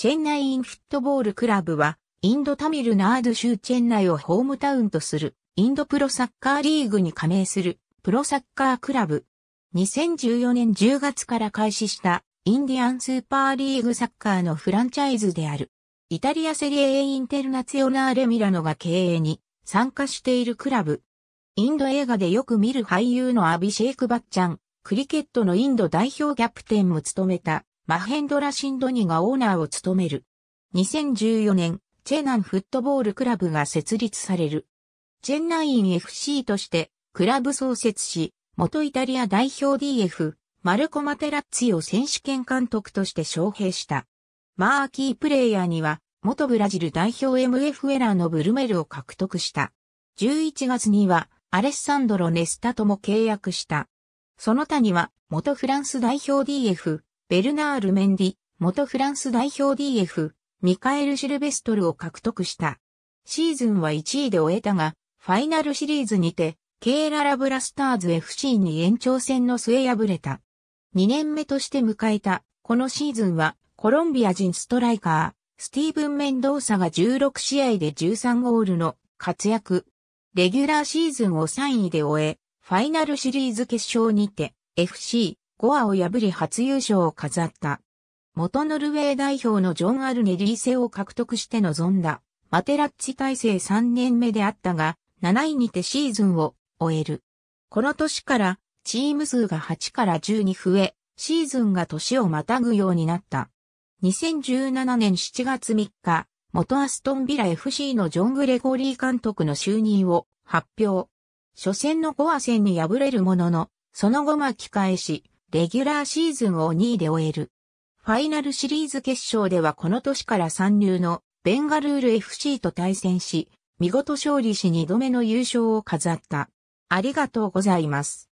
チェンナインフットボールクラブは、インドタミルナード州チェンナイをホームタウンとする、インドプロサッカーリーグに加盟する、プロサッカークラブ。2014年10月から開始した、インディアンスーパーリーグサッカーのフランチャイズである。イタリアセリエインテルナツヨナーレミラノが経営に参加しているクラブ。インド映画でよく見る俳優のアビシェイク・バッチャン、クリケットのインド代表キャプテンも務めたマヘンドラ・シンドニがオーナーを務める。2014年、チェナンフットボールクラブが設立される。チェンナイン FC として、クラブ創設し、元イタリア代表 DF、マルコ・マテラッツィを選手権監督として招聘した。マーキープレイヤーには、元ブラジル代表 MF エラーのブルメルを獲得した。11月には、アレッサンドロ・ネスタとも契約した。その他には、元フランス代表 DF、ベルナール・メンディ、元フランス代表 DF、ミカエル・シルベストルを獲得した。シーズンは1位で終えたが、ファイナルシリーズにて、ケーララブラスターズ FC に延長戦の末敗れた。2年目として迎えた、このシーズンは、コロンビア人ストライカー、スティーブン・メンドーサが16試合で13ゴールの活躍。レギュラーシーズンを3位で終え、ファイナルシリーズ決勝にて、FC、ゴアを破り初優勝を飾った。元ノルウェー代表のジョン・アルネ・リーセを獲得して臨んだ、マテラッチ体制3年目であったが、7位にてシーズンを終える。この年からチーム数が8から10に増え、シーズンが年をまたぐようになった。2017年7月3日、元アストンビラ FC のジョン・グレゴリー監督の就任を発表。初戦のゴア戦に敗れるものの、その後巻き返し、レギュラーシーズンを2位で終える。ファイナルシリーズ決勝ではこの年から参入のベンガルール FC と対戦し、見事勝利し2度目の優勝を飾った。ありがとうございます。